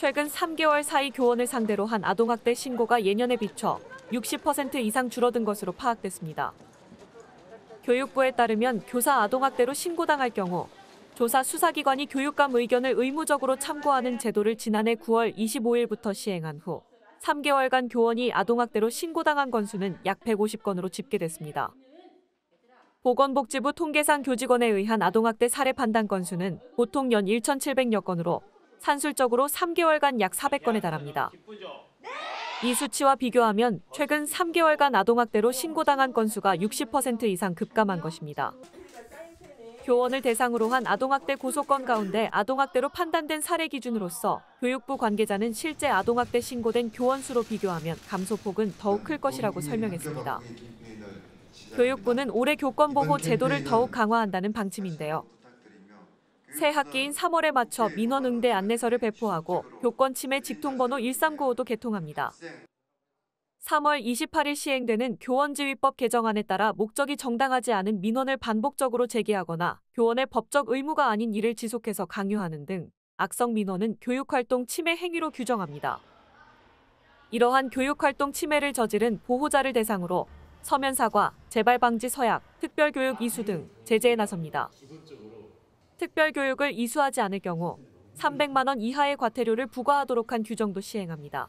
최근 3개월 사이 교원을 상대로 한 아동학대 신고가 예년에 비춰 60% 이상 줄어든 것으로 파악됐습니다. 교육부에 따르면 교사 아동학대로 신고당할 경우 조사 수사기관이 교육감 의견을 의무적으로 참고하는 제도를 지난해 9월 25일부터 시행한 후 3개월간 교원이 아동학대로 신고당한 건수는 약 150건으로 집계됐습니다. 보건복지부 통계상 교직원에 의한 아동학대 사례 판단 건수는 보통 연 1,700여 건으로 산술적으로 3개월간 약 400건에 달합니다. 이 수치와 비교하면 최근 3개월간 아동학대로 신고당한 건수가 60% 이상 급감한 것입니다. 교원을 대상으로 한 아동학대 고소건 가운데 아동학대로 판단된 사례 기준으로서 교육부 관계자는 실제 아동학대 신고된 교원 수로 비교하면 감소폭은 더욱 클 것이라고 설명했습니다. 교육부는 올해 교권보호 제도를 더욱 강화한다는 방침인데요. 새 학기인 3월에 맞춰 민원 응대 안내서를 배포하고 교권 침해 직통번호 1395도 개통합니다. 3월 28일 시행되는 교원지휘법 개정안에 따라 목적이 정당하지 않은 민원을 반복적으로 제기하거나 교원의 법적 의무가 아닌 일을 지속해서 강요하는 등 악성 민원은 교육활동 침해 행위로 규정합니다. 이러한 교육활동 침해를 저지른 보호자를 대상으로 서면 사과, 재발 방지 서약, 특별교육 이수 등 제재에 나섭니다. 특별교육을 이수하지 않을 경우 300만 원 이하의 과태료를 부과하도록 한 규정도 시행합니다.